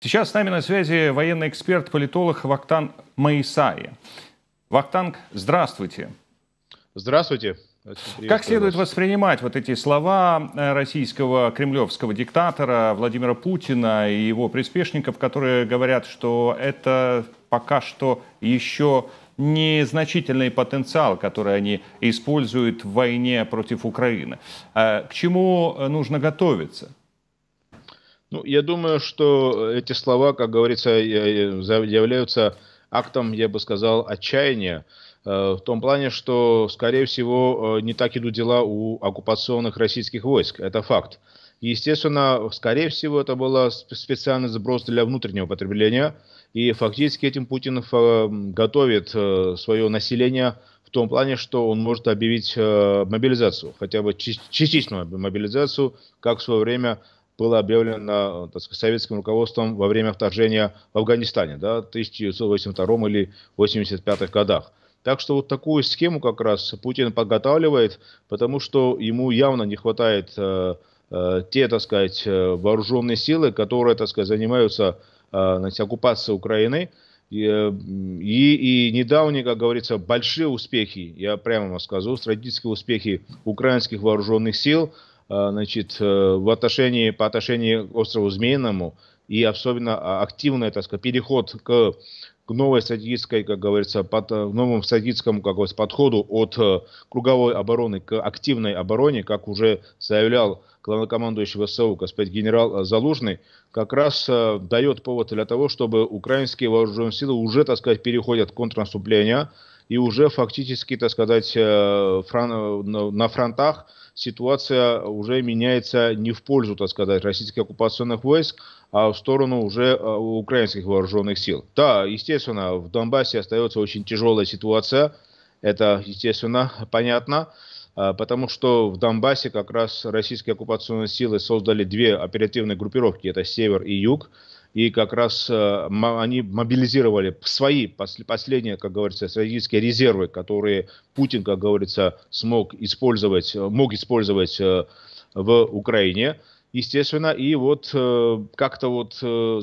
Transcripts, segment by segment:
Сейчас с нами на связи военный эксперт-политолог Вактан Маисаи. Вактанг, здравствуйте. Здравствуйте. Как следует воспринимать вот эти слова э, российского кремлевского диктатора Владимира Путина и его приспешников, которые говорят, что это пока что еще незначительный потенциал, который они используют в войне против Украины? Э, к чему нужно готовиться? Ну, я думаю, что эти слова, как говорится, являются актом, я бы сказал, отчаяния. Э, в том плане, что, скорее всего, э, не так идут дела у оккупационных российских войск. Это факт. Естественно, скорее всего, это был специальный сброс для внутреннего потребления. И фактически этим Путин э, готовит свое население в том плане, что он может объявить мобилизацию, хотя бы частичную мобилизацию, как в свое время было объявлено э, так сказать, советским руководством во время вторжения в Афганистане, да, в 1982 или 1985 годах. Так что вот такую схему как раз Путин подготавливает, потому что ему явно не хватает э, э те, так сказать, э, вооруженные силы, которые, так сказать, занимаются э, значит, оккупацией Украины. И, и, и недавние, как говорится, большие успехи, я прямо вам скажу, стратегические успехи украинских вооруженных сил – Э, значит, э, в отношении, по отношению к острову Змеиному, и особенно а, активный, так сказать, переход к, к новой стратегической, как говорится, под, э, новому стратегическому как говорится, подходу от круговой обороны к активной обороне, как уже заявлял главнокомандующий ВСУ, господь генерал Залужный, как раз дает повод для того, чтобы украинские вооруженные силы уже, так сказать, переходят в контрнаступление, и уже фактически, так сказать, э, фран, на фронтах ситуация уже меняется не в пользу, так сказать, российских оккупационных войск, а в сторону уже э, украинских вооруженных сил. Да, естественно, в Донбассе остается очень тяжелая ситуация, это, естественно, понятно, э, потому что в Донбассе как раз российские оккупационные силы создали две оперативные группировки, это север и юг, и как раз э, они мобилизировали свои последние, как говорится, стратегические резервы, которые Путин, как говорится, смог использовать, э, мог использовать э, в Украине естественно, и вот как-то вот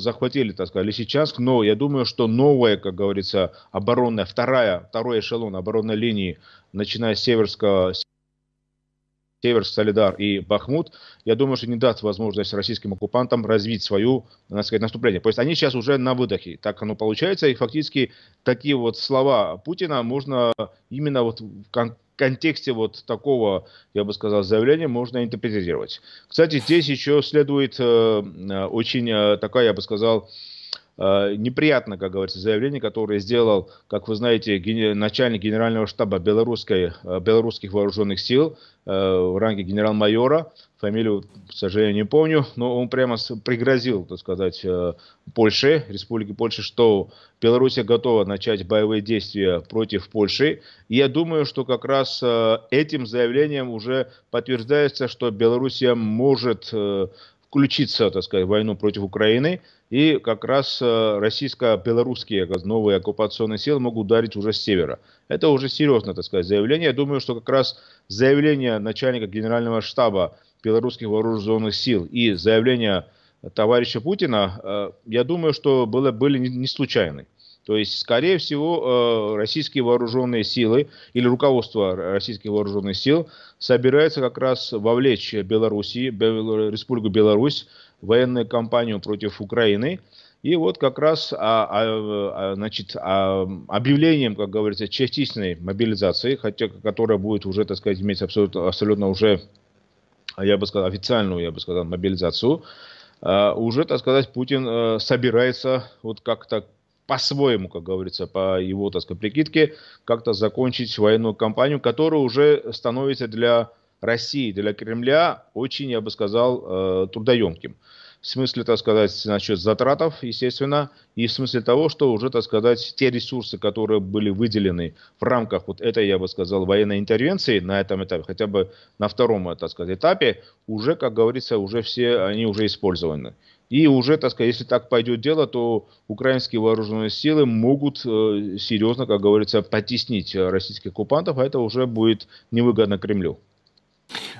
захватили, так сказать, Лисичанск, но я думаю, что новая, как говорится, оборонная, вторая, второй эшелон оборонной линии, начиная с Северского, Север, Солидар и Бахмут, я думаю, что не даст возможность российским оккупантам развить свою, так сказать, наступление. То есть они сейчас уже на выдохе, так оно получается, и фактически такие вот слова Путина можно именно вот в кон контексте вот такого, я бы сказал, заявления можно интерпретировать. Кстати, здесь еще следует э, э очень э, такая, я бы сказал, э, Э, неприятно, как говорится, заявление, которое сделал, как вы знаете, начальник генерального штаба белорусской, э, белорусских вооруженных сил э, в ранге генерал-майора, фамилию, к сожалению, не помню, но он прямо пригрозил, так сказать, Польше, Республике Польши, что Беларусь готова начать боевые действия против Польши. И я думаю, что как раз этим заявлением уже подтверждается, что Беларусь может включиться, так сказать, в войну против Украины, и как раз э, российско-белорусские новые оккупационные силы могут ударить уже с севера. Это уже серьезное так сказать, заявление. Я думаю, что как раз заявление начальника генерального штаба белорусских вооруженных сил и заявление товарища Путина, э, я думаю, что было, были не случайны. То есть, скорее всего, э, российские вооруженные силы или руководство российских вооруженных сил собирается как раз вовлечь Белоруссию, Республику Беларусь в военную кампанию против Украины. И вот как раз а, а, а, значит, а, объявлением, как говорится, частичной мобилизации, хотя, которая будет уже, так сказать, иметь абсолютно, абсолютно уже, я бы сказал, официальную, я бы сказал, мобилизацию, а, уже, так сказать, Путин э, собирается вот как-то по-своему, как говорится, по его, так сказать, прикидке, как-то закончить военную кампанию, которая уже становится для России, для Кремля очень, я бы сказал, э, трудоемким. В смысле, так сказать, насчет затратов, естественно, и в смысле того, что уже, так сказать, те ресурсы, которые были выделены в рамках вот этой, я бы сказал, военной интервенции на этом этапе, хотя бы на втором, так сказать, этапе, уже, как говорится, уже все они уже использованы. И уже, так сказать, если так пойдет дело, то украинские вооруженные силы могут э, серьезно, как говорится, потеснить э, российских оккупантов, а это уже будет невыгодно Кремлю.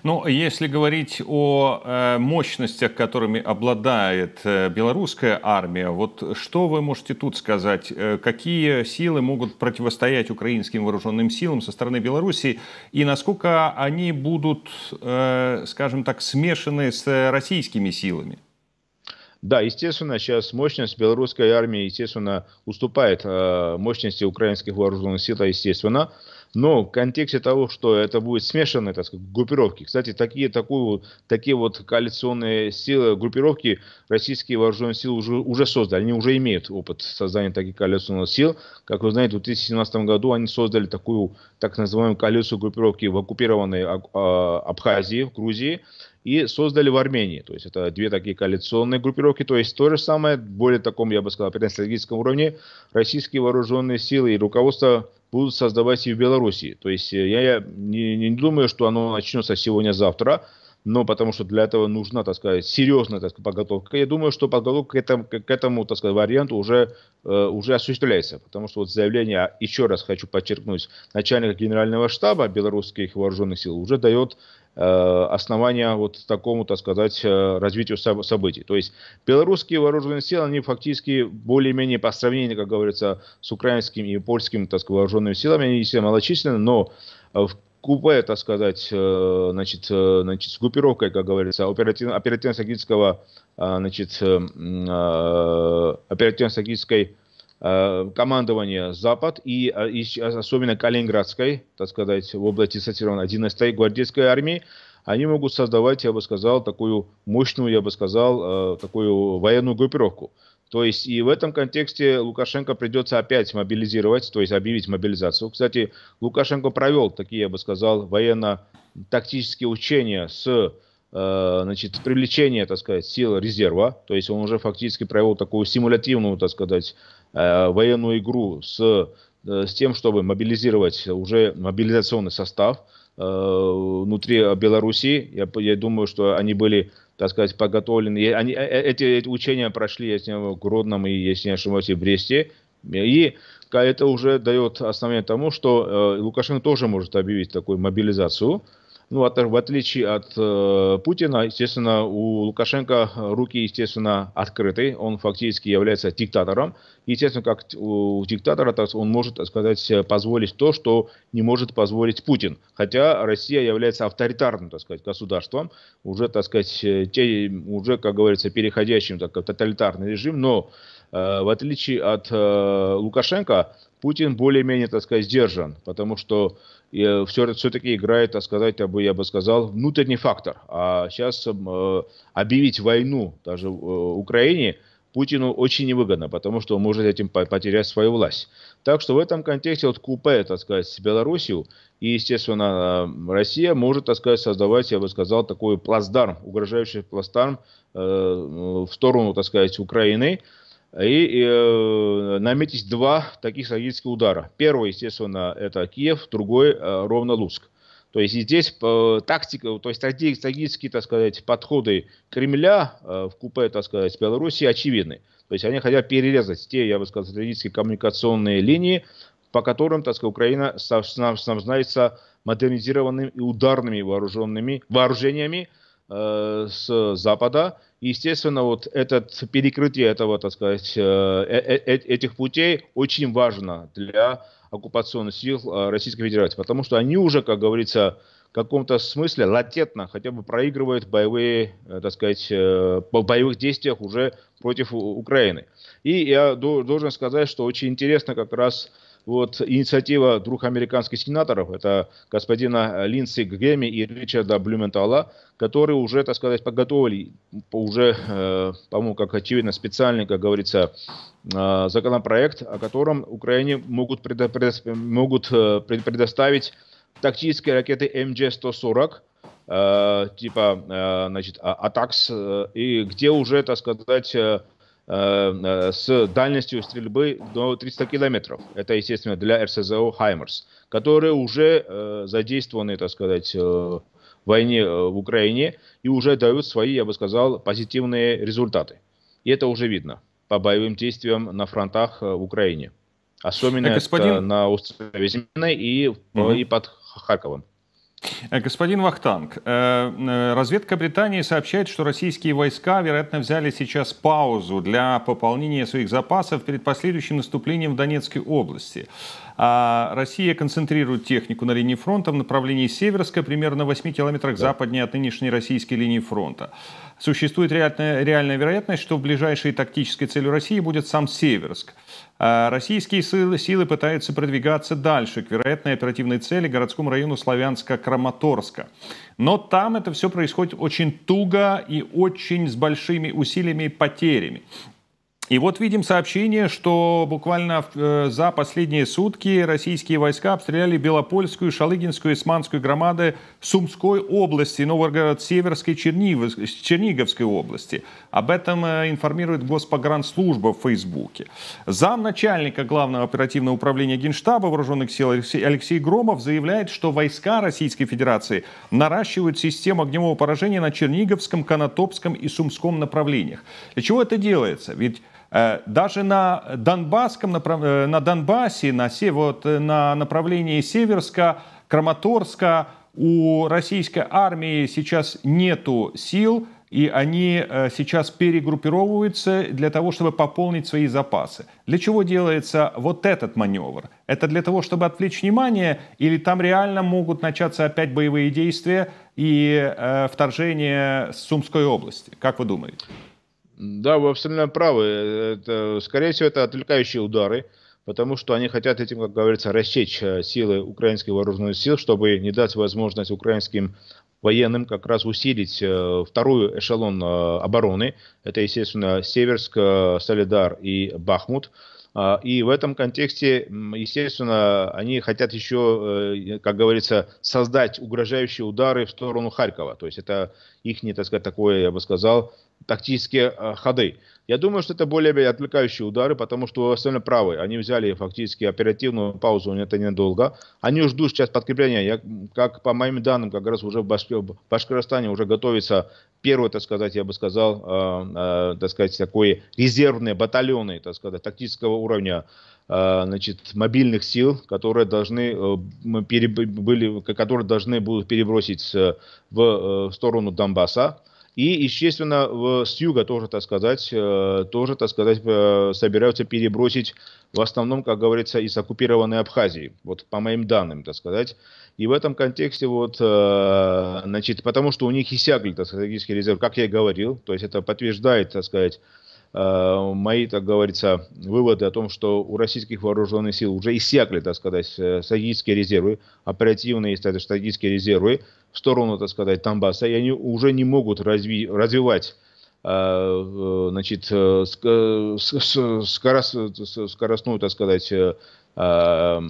Ну, если говорить о э, мощностях, которыми обладает э, белорусская армия, вот что вы можете тут сказать? Э, какие силы могут противостоять украинским вооруженным силам со стороны Белоруссии? И насколько они будут, э, скажем так, смешаны с российскими силами? Да, естественно, сейчас мощность белорусской армии, естественно, уступает э, мощности украинских вооруженных сил, естественно. Но в контексте того, что это будет смешанные так сказать, группировки, кстати, такие, такую, такие вот коалиционные силы, группировки российские вооруженные силы уже, уже создали, они уже имеют опыт создания таких коалиционных сил. Как вы знаете, в 2017 году они создали такую так называемую коалицию группировки в оккупированной а, Абхазии, в Грузии, и создали в Армении. То есть это две такие коалиционные группировки. То есть то же самое, более таком, я бы сказал, стратегическом уровне российские вооруженные силы и руководство будут создавать и в Беларуси. То есть э, я не, не думаю, что оно начнется сегодня-завтра, но потому что для этого нужна, так сказать, серьезная так сказать, подготовка. Я думаю, что подготовка к этому, к этому так сказать, варианту уже, э, уже осуществляется, потому что вот заявление, а, еще раз хочу подчеркнуть, начальника генерального штаба белорусских вооруженных сил уже дает Э, основания вот такому, так сказать, э, развитию событий. То есть белорусские вооруженные силы, они фактически более-менее по сравнению, как говорится, с украинскими и польскими, так сказать, вооруженными силами, они все малочисленны, но в купе, так сказать, э, значит, значит, с группировкой, как говорится, оперативно-стратегического, значит, оперативно-стратегической Э, командование Запад и, э, и э, особенно Калининградской, так сказать, в области стационарной 11-й гвардейской армии, они могут создавать, я бы сказал, такую мощную, я бы сказал, такую военную группировку. То есть и в этом контексте Лукашенко придется опять мобилизировать, то есть объявить мобилизацию. Кстати, Лукашенко провел такие, я бы сказал, военно-тактические учения с значит, привлечения, так сказать, сил резерва, то есть он уже фактически провел такую симулятивную, так сказать, э, военную игру с, э, с тем, чтобы мобилизировать уже мобилизационный состав э, внутри Беларуси. Я, я думаю, что они были так сказать, подготовлены. И они, э, э, эти, эти учения прошли, если не в Гродном и, если не ошибаюсь, и в Бресте. И это уже дает основание тому, что э, Лукашенко тоже может объявить такую мобилизацию – ну, от, а в отличие от э, Путина, естественно, у Лукашенко э, руки, естественно, открыты. Он фактически является диктатором. Естественно, как у, диктатора, так он может, так сказать, э, позволить то, что не может позволить Путин. Хотя Россия является авторитарным, так сказать, государством, уже, так сказать, э, те, уже, как говорится, переходящим так, в тоталитарный режим. Но э, в отличие от э, Лукашенко, Путин более-менее, так сказать, сдержан, потому что и все, э, все-таки играет, так сказать, я бы, я бы сказал, внутренний фактор. А сейчас эм, э, объявить войну даже э, Украине Путину очень невыгодно, потому что он может этим потерять свою власть. Так что в этом контексте вот купе, так сказать, с Белоруссию, и, естественно, Россия может, так сказать, создавать, я бы сказал, такой плацдарм, угрожающий плацдарм э, в сторону, так сказать, Украины, и э, наметились два таких стратегических удара. Первый, естественно, это Киев, другой э, ровно Луцк. То есть и здесь э, тактика, то есть стратегические, так сказать, подходы Кремля э, в купе, так сказать, Беларуси очевидны. То есть они хотят перерезать те, я бы сказал, стратегические коммуникационные линии, по которым, так сказать, Украина снабжается модернизированными и ударными вооруженными вооружениями, Э, с Запада. Естественно, вот это перекрытие этого, так сказать, э, э, этих путей очень важно для оккупационных сил Российской Федерации, потому что они уже, как говорится, в каком-то смысле латентно хотя бы проигрывают боевые, так сказать, по боевых действиях уже против Украины. И я должен сказать, что очень интересно как раз вот инициатива двух американских сенаторов, это господина э, Линдси Греми и Ричарда Блюментала, которые уже, так сказать, подготовили уже, э, по-моему, как очевидно, специальный, как говорится, э, законопроект, о котором Украине могут, предо- предо- могут э, предоставить тактические ракеты МГ-140, э, типа, э, значит, а, АТАКС, и где уже, так сказать, Э, э, с дальностью стрельбы до 300 километров. Это, естественно, для РСЗО «Хаймерс», которые уже э, задействованы, так сказать, в войне в Украине и уже дают свои, я бы сказал, позитивные результаты. И это уже видно по боевым действиям на фронтах в Украине. Особенно а господин... на острове Зиминой и, угу. и под Харьковом. Э, господин Вахтанг, э, э, разведка Британии сообщает, что российские войска, вероятно, взяли сейчас паузу для пополнения своих запасов перед последующим наступлением в Донецкой области. А Россия концентрирует технику на линии фронта в направлении Северская, примерно 8 километрах западнее от нынешней российской линии фронта. Существует реальная, реальная вероятность, что в ближайшей тактической целью России будет сам Северск. А российские силы, силы пытаются продвигаться дальше к вероятной оперативной цели городскому району Славянска-Краматорска. Но там это все происходит очень туго и очень с большими усилиями и потерями. И вот видим сообщение, что буквально э, за последние сутки российские войска обстреляли Белопольскую, Шалыгинскую, Исманскую громады Сумской области, Новгород-Северской, Черниговской области. Об этом э, информирует Госпогранслужба в Фейсбуке. Замначальника Главного оперативного управления Генштаба Вооруженных сил Алексей, Алексей Громов заявляет, что войска Российской Федерации наращивают систему огневого поражения на Черниговском, Конотопском и Сумском направлениях. Для чего это делается? Ведь Э, даже на Донбасском, э, на Донбассе, на, вот, э, на направлении Северска, Краматорска у российской армии сейчас нету сил, и они сейчас перегруппировываются для того, чтобы пополнить свои запасы. Для чего делается вот этот маневр? Это для того, чтобы отвлечь внимание, или там реально могут начаться опять боевые действия и э, вторжение с Сумской области? Как вы думаете? Да, вы абсолютно правы. Это, скорее всего, это отвлекающие удары, потому что они хотят этим, как говорится, рассечь э, силы украинских вооруженных сил, чтобы не дать возможность украинским военным как раз усилить э, вторую эшелон э, обороны. Это, естественно, Северск, э, Солидар и Бахмут. А, и в этом контексте, естественно, они хотят еще, э, как говорится, создать угрожающие удары в сторону Харькова. То есть это их, так сказать, такое, я бы сказал, тактические э, ходы. Я думаю, что это более отвлекающие удары, потому что вы остальные правы. Они взяли фактически оперативную паузу, это недолго. Они ждут сейчас подкрепления. Я, как по моим данным, как раз уже в, Башк... в Башкорстане уже готовится первый, так сказать, я бы сказал, э, э, так сказать, такой резервные батальоны, так сказать, тактического уровня э, значит, мобильных сил, которые должны, были, которые должны будут перебросить в сторону Донбасса. И, естественно, с юга тоже, так сказать, э, тоже, так сказать, э, собираются перебросить в основном, как говорится, из оккупированной Абхазии, вот по моим данным, так сказать. И в этом контексте вот, э, значит, потому что у них иссякли, так сказать, стратегический резерв, как я и говорил, то есть это подтверждает, так сказать, Э, мои, так говорится, выводы о том, что у российских вооруженных сил уже иссякли, так сказать, э, стратегические резервы, оперативные стратегические резервы в сторону, так сказать, Донбасса, и они уже не могут разви развивать э, значит, скоростную, так сказать, а,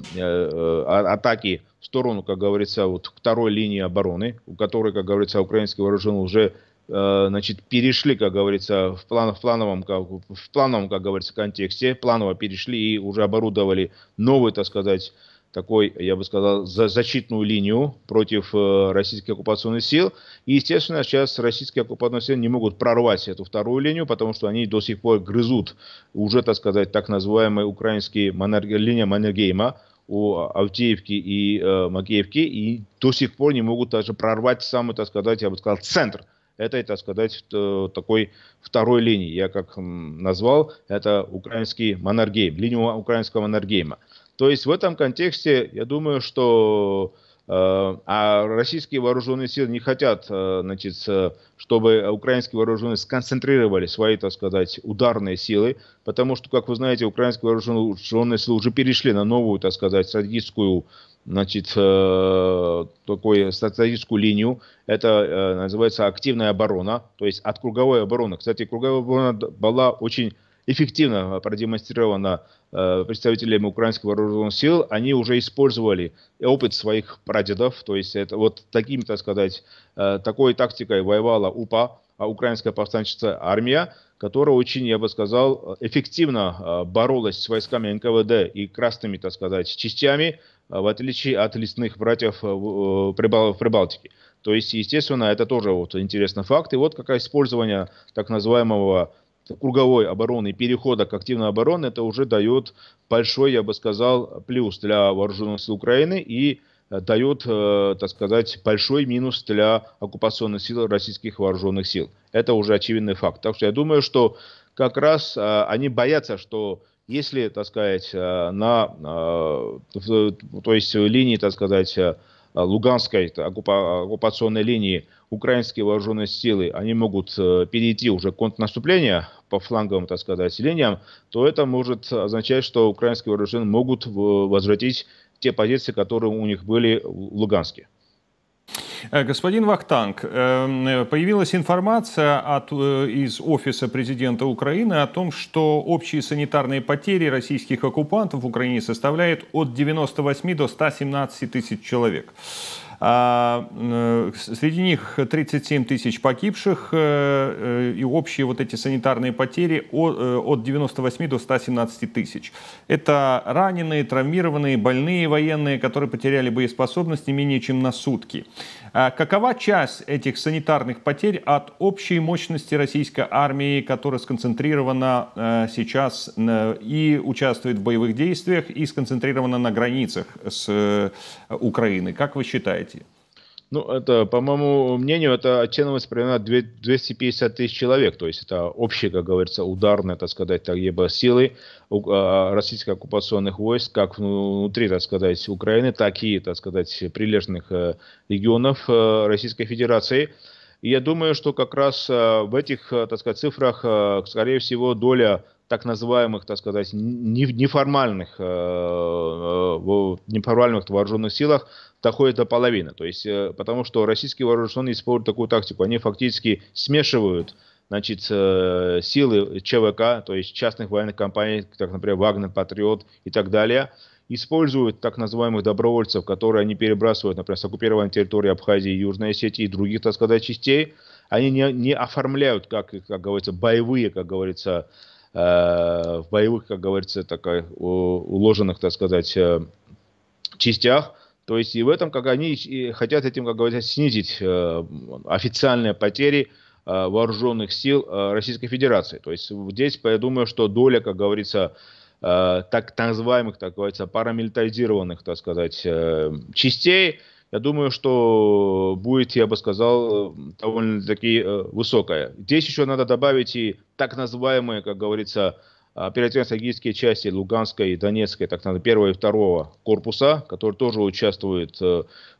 атаки в сторону, как говорится, вот второй линии обороны, у которой, как говорится, украинские вооруженные уже Э, значит, перешли, как говорится, в, план, в, плановом, как, в плановом, как говорится, контексте, планово перешли и уже оборудовали новую, так сказать, такой, я бы сказал, за защитную линию против э, российских оккупационных сил. И, естественно, сейчас российские оккупационные силы не могут прорвать эту вторую линию, потому что они до сих пор грызут уже, так сказать, так называемые украинские монер... линия Маннергейма, у Авдеевки и э, Макеевки, и до сих пор не могут даже прорвать самый, так сказать, я бы сказал, центр этой, так сказать, э, такой второй линии. Я как назвал, это украинский монаргейм, линию украинского монаргейма. То есть в этом контексте, я думаю, что Э, а российские вооруженные силы не хотят, э, значит, чтобы украинские вооруженные сконцентрировали свои, так сказать, ударные силы, потому что, как вы знаете, украинские вооруженные силы уже перешли на новую, так сказать, стратегическую значит, э, такую стратегическую линию. Это называется активная оборона, то есть от круговой обороны. Кстати, круговая оборона была очень эффективно продемонстрировано э, представителями украинских вооруженных сил, они уже использовали опыт своих прадедов, то есть это вот таким, так сказать, э, такой тактикой воевала УПА, а украинская повстанческая армия, которая очень, я бы сказал, эффективно э, боролась с войсками НКВД и красными, так сказать, частями, в отличие от лесных братьев в Прибалтике. То есть, естественно, это тоже вот интересный факт. И вот какое использование так называемого круговой обороны и перехода к активной обороне, это уже дает большой, я бы сказал, плюс для вооруженных сил Украины и э, дает, э, так сказать, большой минус для оккупационных сил российских вооруженных сил. Это уже очевидный факт. Так что я думаю, что как раз э, они боятся, что если, так сказать, на то есть линии, так сказать, Луганской оккупационной линии украинские вооруженные силы, они могут э, перейти уже контрнаступление по фланговым, так сказать, линиям, то это может означать, что украинские вооруженные могут э, возвратить те позиции, которые у них были в Луганске. Э, господин Вахтанг, появилась информация от, из Офиса президента Украины о том, что общие санитарные потери российских оккупантов в Украине составляют от 98 до 117 тысяч человек. А, э, среди них 37 тысяч погибших э, э, и общие вот эти санитарные потери от 98 до 117 тысяч. Это раненые, травмированные, больные военные, которые потеряли боеспособность не менее чем на сутки. А какова часть этих санитарных потерь от общей мощности российской армии, которая сконцентрирована сейчас и участвует в боевых действиях, и сконцентрирована на границах с Украиной? Как вы считаете? IT? Ну, это, по моему мнению, это оттенность примерно 250 тысяч человек. То есть это общий, как говорится, ударная, так сказать, так ебо силы а, российских оккупационных войск, как внутри, так сказать, Украины, так и, так сказать, прилежных э, регионов э, Российской Федерации. И я думаю, что как раз э, в этих, так сказать, цифрах, скорее всего, доля так называемых, так сказать, неформальных, э, э, неформальных вооруженных силах доходит до половины. То есть, э, потому что российские вооруженные используют такую тактику. Они фактически смешивают значит, силы ЧВК, то есть частных военных компаний, как, например, Вагнер, Патриот и так далее, используют так называемых добровольцев, которые они перебрасывают, например, с оккупированной территории Абхазии, Южной Осетии и других, так сказать, частей, они не, не оформляют, как, как говорится, боевые, как говорится, Э, в боевых, как говорится, такая, уложенных, так сказать, э, частях. То есть и в этом, как они хотят этим, как говорится, снизить э, официальные потери вооруженных сил Российской Федерации. То есть здесь, я думаю, что доля, как говорится, так называемых, так говорится, парамилитаризированных, так сказать, частей – я думаю, что будет, я бы сказал, довольно-таки э, высокая. Здесь еще надо добавить и так называемые, как говорится, а, оперативно-стратегические части Луганской и Донецкой, так называемые первого и второго корпуса, которые тоже участвуют э,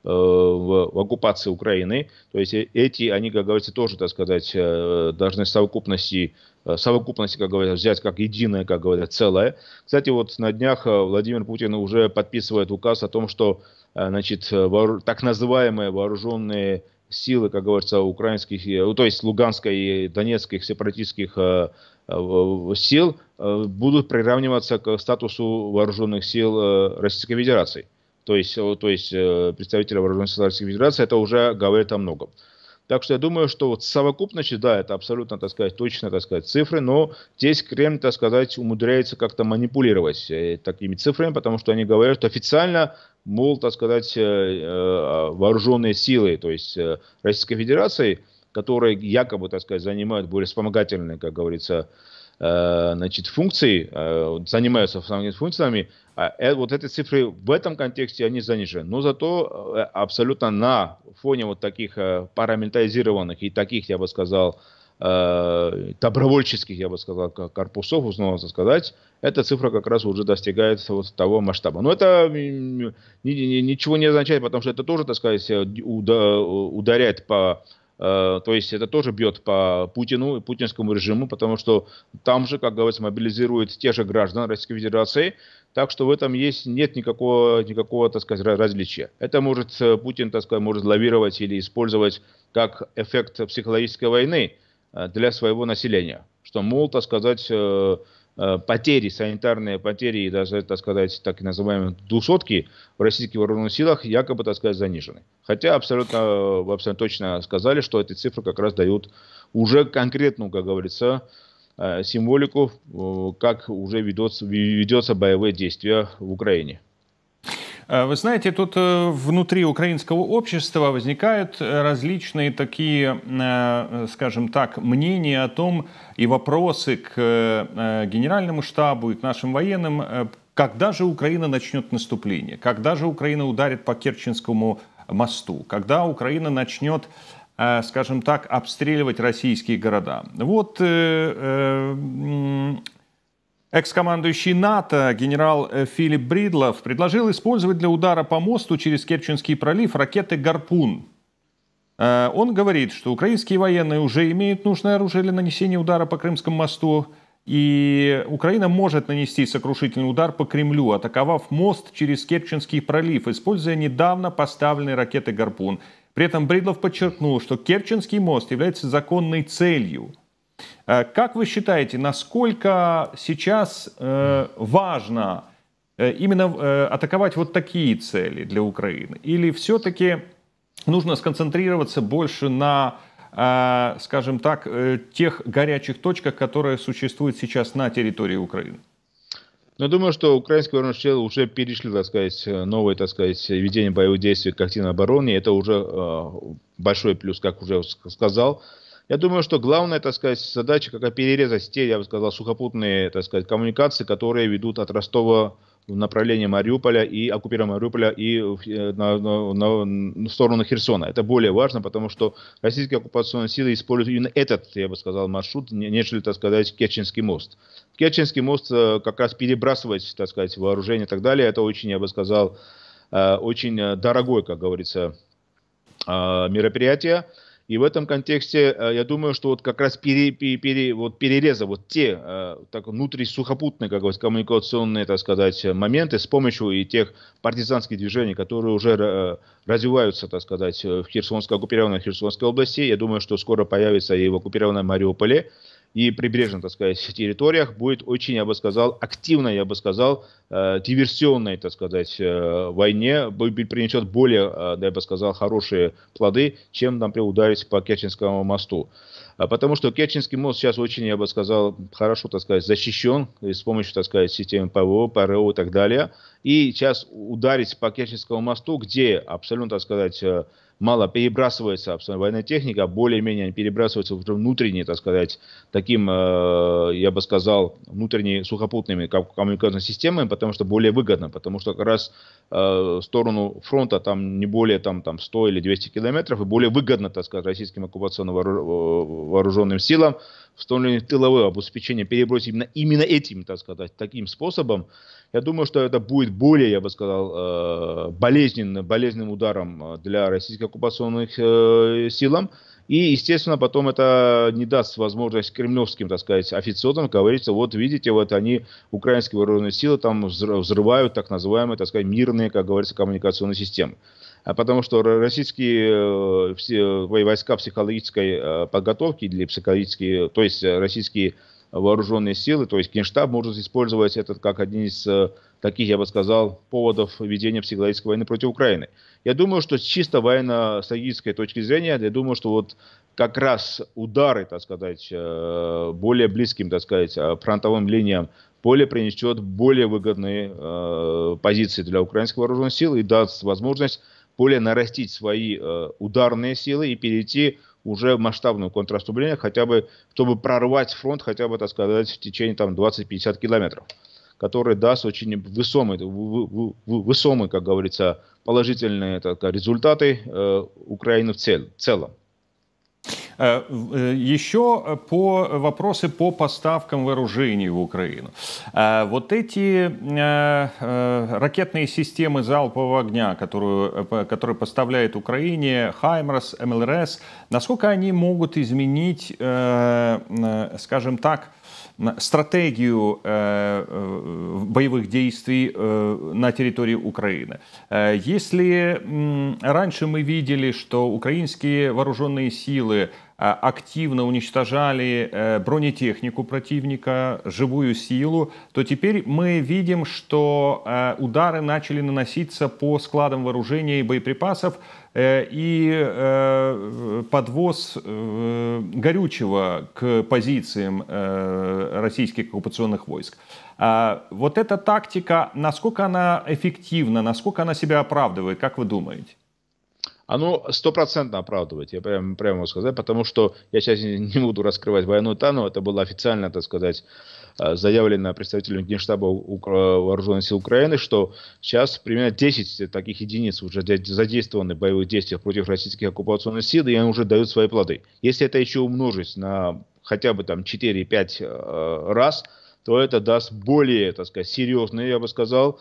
э, в, в оккупации Украины. То есть эти, они, как говорится, тоже, так сказать, должны совокупности совокупности, как говорят, взять как единое, как говорят, целое. Кстати, вот на днях Владимир Путин уже подписывает указ о том, что Э, значит, так называемые вооруженные силы, как говорится, украинских, э, ну, то есть луганской и донецких сепаратистских э, сил будут приравниваться к статусу вооруженных сил Российской Федерации. То есть, то есть представители вооруженных сил Российской Федерации, это уже говорит о многом. Так что я думаю, что вот совокупность, да, это абсолютно, так сказать, точно, так сказать, цифры, но здесь Кремль, так сказать, умудряется как-то манипулировать такими цифрами, потому что они говорят, что официально мол, так сказать, э, э, вооруженные силы, то есть э, Российской Федерации, которые якобы, так сказать, занимают более вспомогательные, как говорится, значит, функции, занимаются вспомогательными функциями, а вот эти цифры в этом контексте, они занижены. Но зато абсолютно на фоне вот таких параметризированных и таких, я бы сказал, э, добровольческих, я бы сказал, корпусов, узнался сказать, эта цифра как раз уже достигает вот того масштаба. Но это ничего не означает, потому что это тоже, так сказать, ударяет по э, то есть это тоже бьет по Путину и путинскому режиму, потому что там же, как говорится, мобилизируют те же граждан Российской Федерации, так что в этом есть, нет никакого, никакого, так сказать, различия. Это может э, Путин, так сказать, может лавировать или использовать как эффект психологической войны, Э, для своего населения. Что, мол, так сказать, э, э, потери, санитарные потери, и даже, так сказать, так называемые двусотки в российских вооруженных силах якобы, так сказать, занижены. Хотя абсолютно, абсолютно точно сказали, что эти цифры как раз дают уже конкретную, как говорится, символику, как уже ведется, ведется боевые действия в Украине. Э, вы знаете, тут э, внутри украинского общества возникают э, различные такие, скажем так, мнения о том и вопросы к генеральному штабу и к нашим военным, когда же Украина начнет наступление, когда же Украина ударит по Керченскому мосту, когда Украина начнет скажем так, обстреливать российские города. Вот Экс-командующий НАТО генерал э, Филипп Бридлов предложил использовать для удара по мосту через Керченский пролив ракеты «Гарпун». Э, он говорит, что украинские военные уже имеют нужное оружие для нанесения удара по Крымскому мосту, и Украина может нанести сокрушительный удар по Кремлю, атаковав мост через Керченский пролив, используя недавно поставленные ракеты «Гарпун». При этом Бридлов подчеркнул, что Керченский мост является законной целью – Э, как вы считаете, насколько сейчас э, важно э, именно атаковать вот такие цели для Украины? Или все-таки нужно сконцентрироваться больше на скажем так, тех горячих точках, которые существуют сейчас на территории Украины? Но ну, думаю, что украинские вооруженные силы уже перешли, так сказать, новое, так сказать, ведение боевых действий к активной обороне. Это уже э, большой плюс, как уже сказал. Я думаю, что главная, так сказать, задача, как перерезать те, я бы сказал, сухопутные, так сказать, коммуникации, которые ведут от Ростова в направлении Мариуполя и оккупированного Мариуполя и э, на, на, на, сторону Херсона. Это более важно, потому что российские оккупационные силы используют именно этот, я бы сказал, маршрут, нежели, так сказать, Керченский мост. Керченский мост э, как раз перебрасывать, так сказать, вооружение и так далее, это очень, я бы сказал, э, очень дорогой, как говорится, мероприятие. И в этом контексте э, я думаю, что вот как раз пере, пере, пере, вот перерезав вот те э, так, внутрисухопутные, как бы, коммуникационные, так сказать, моменты с помощью и тех партизанских движений, которые уже э, развиваются, так сказать, в Херсонской, оккупированной Херсонской области, я думаю, что скоро появится и в оккупированной Мариуполе, и прибрежных, так сказать, территориях будет очень, я бы сказал, активной, я бы сказал, э, диверсионной, так сказать, э, войне принесет более, э, да, я бы сказал, хорошие плоды, чем, например, ударить по Керченскому мосту. А потому что Керченский мост сейчас очень, я бы сказал, хорошо, так сказать, защищен с помощью, так сказать, системы ПВО, ПРО и так далее. И сейчас ударить по Керченскому мосту, где абсолютно, так сказать, мало перебрасывается обстановка, военная техника, а более-менее перебрасывается уже внутренне, так сказать, таким, э, я бы сказал, внутренне сухопутными коммуникационными системами, потому что более выгодно, потому что как раз э, в сторону фронта там не более там, там 100 или 200 километров, и более выгодно, так сказать, российским оккупационным э, вооруженным силам в сторону тыловое обеспечение перебросить именно, именно этим, так сказать, таким способом, я думаю, что это будет более, я бы сказал, э, болезненным, болезненным ударом э, для российских оккупационных э, силам. И, естественно, потом это не даст возможность кремлевским, так сказать, официозам говорится, вот видите, вот они, украинские вооруженные силы, там взрывают так называемые, так сказать, мирные, как говорится, коммуникационные системы. А потому что российские все войска психологической подготовки или психологические, то есть российские вооруженные силы, то есть Генштаб может использовать этот как один из э, таких, я бы сказал, поводов ведения психологической войны против Украины. Я думаю, что чисто военно-стратегической точки зрения, я думаю, что вот как раз удары, так сказать, э, более близким, так сказать, э, фронтовым линиям поле принесет более выгодные э, позиции для украинских вооруженных сил и даст возможность более нарастить свои э, ударные силы и перейти уже масштабного контрнаступления, хотя бы, чтобы прорвать фронт, хотя бы, так сказать, в течение там 20-50 километров, который даст очень весомые, весомые, как говорится, положительные так, результаты э, Украины в, цел, в целом. Э, э, Еще по э, вопросы по поставкам вооружений в Украину. Вот эти ракетные системы залпового огня, которую, которые поставляет Украине Хаймерс, МЛРС, насколько они могут изменить, скажем так, стратегию боевых действий на территории Украины. Если раньше мы видели, что украинские вооруженные силы а, активно уничтожали э, бронетехнику противника, живую силу, то теперь мы видим, что э, удары начали наноситься по складам вооружения и боеприпасов э, и подвоз горючего к позициям российских оккупационных войск. А, вот эта тактика, насколько она эффективна, насколько она себя оправдывает, как вы думаете? оно стопроцентно оправдывает, я прям, прямо могу сказать, потому что я сейчас не буду раскрывать военную Тану, это было официально, так сказать, э, заявлено представителем Генштаба Вооруженных сил Украины, что сейчас примерно 10 таких единиц уже задействованы в боевых действиях против российских оккупационных сил, и они уже дают свои плоды. Если это еще умножить на хотя бы там 4-5 э, раз, то это даст более, так сказать, серьезные, я бы сказал,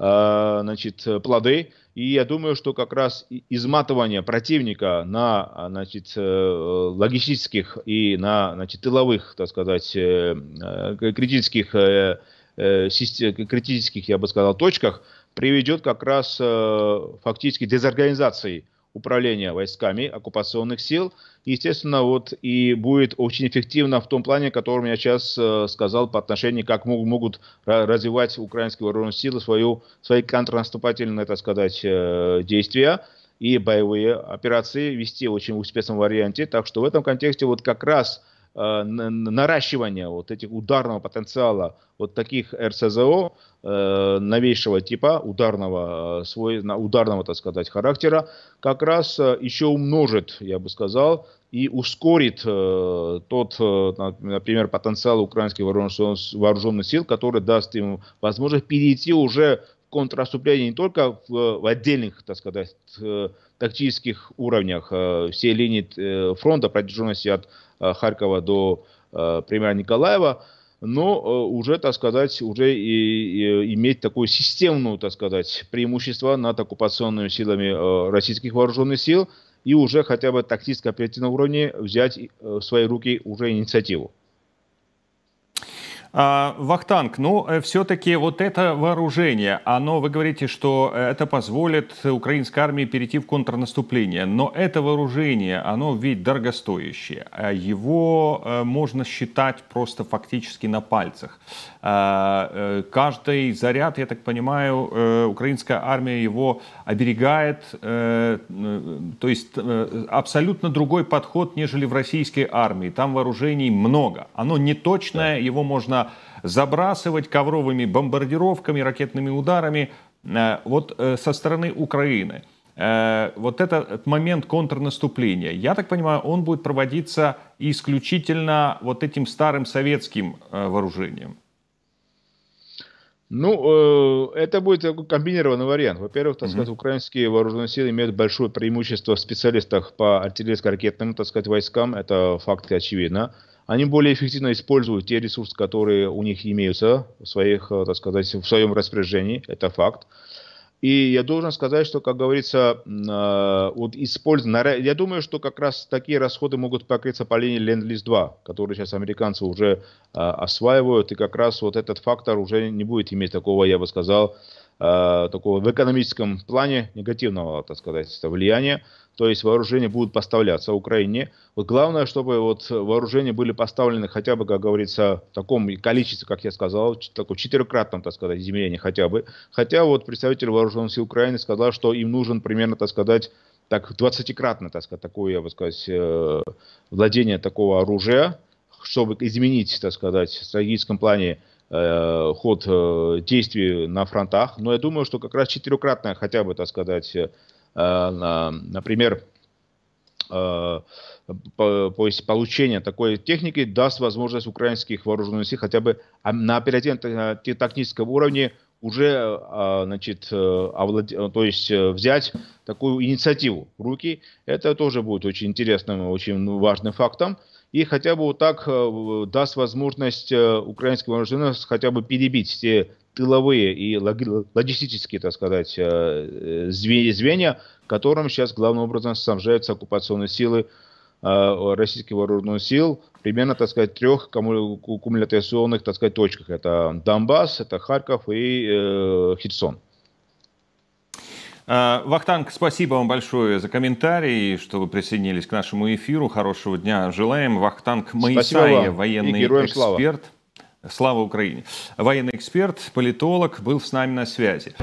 Э, значит, плоды. И я думаю, что как раз изматывание противника на значит, э, логистических и на значит, тыловых, так сказать, э, критических, критических, я бы сказал, точках приведет как раз фактически дезорганизации управления войсками оккупационных сил, естественно, вот и будет очень эффективно в том плане, о котором я сейчас э, сказал по отношению, как могут, развивать украинские вооруженные силы свою, свои контрнаступательные, так сказать, э, действия и боевые операции вести в очень успешном варианте. Так что в этом контексте вот как раз Э, наращивание вот этих ударного потенциала вот таких РСЗО э, новейшего типа ударного э, свой ударного так сказать характера как раз еще умножит я бы сказал и ускорит тот, например, потенциал украинских вооруженных сил, который даст им возможность перейти уже в контрнаступление не только в, отдельных, так сказать, тактических уровнях всей линии фронта протяженности от Э, Харькова до э, премьера Николаева, но э, уже, так сказать, уже и, и иметь такое системное, так сказать, преимущество над оккупационными силами российских вооруженных сил и уже хотя бы тактически-оперативном уровне взять в свои руки уже инициативу. А, Вахтанг, ну э, все-таки вот это вооружение, оно, вы говорите, что э, это позволит украинской армии перейти в контрнаступление, но это вооружение, оно ведь дорогостоящее, а его э, можно считать просто фактически на пальцах. А, каждый заряд, я так понимаю, украинская армия его оберегает, то есть абсолютно другой подход, нежели в российской армии. Там вооружений много, оно неточное, его можно забрасывать ковровыми бомбардировками, ракетными ударами э, вот э, со стороны Украины. Э, вот этот момент контрнаступления, я так понимаю, он будет проводиться исключительно вот этим старым советским вооружением. Ну, это будет комбинированный вариант. Во-первых, так сказать, украинские вооруженные силы имеют большое преимущество в специалистах по артиллерийско-ракетным, так сказать, войскам. Это факт и очевидно они более эффективно используют те ресурсы, которые у них имеются в, своих, э, так сказать, в своем распоряжении, это факт. И я должен сказать, что, как говорится, э, вот использовано. я думаю, что как раз такие расходы могут покрыться по линии Ленд-Лиз 2, который сейчас американцы уже э, осваивают, и как раз вот этот фактор уже не будет иметь такого, я бы сказал, Э, такого в экономическом плане негативного, так сказать, влияния. То есть вооружения будут поставляться Украине. Вот главное, чтобы вот вооружения были поставлены хотя бы, как говорится, в таком количестве, как я сказал, в четырехкратном, так сказать, измерении хотя бы. Хотя вот представитель вооруженных сил Украины сказал, что им нужен примерно, так сказать, так 20-кратно, так сказать, такое, я бы сказать, э, владение такого оружия, чтобы изменить, так сказать, в стратегическом плане Э, ход э, действий на фронтах. Но я думаю, что как раз четырехкратная хотя бы, так сказать, э, например, э, по, по, получение такой техники даст возможность украинских вооруженных сил хотя бы а, на оперативно-тактическом уровне уже а, значит, овлад... то есть взять такую инициативу в руки. Это тоже будет очень интересным, очень важным фактом и хотя бы вот так э, даст возможность э, украинским вооруженным хотя бы перебить все тыловые и логистические, так сказать, э, звенья, которым сейчас главным образом снабжаются оккупационные силы российских вооруженных сил, примерно, так сказать, трех кумулятивных, так сказать, точках. Это Донбасс, это Харьков и э, Херсон. А, Вахтанг, спасибо вам большое за комментарий, что вы присоединились к нашему эфиру. Хорошего дня желаем. Вахтанг Моисаев, военный эксперт. Слава. слава Украине. Военный эксперт, политолог, был с нами на связи.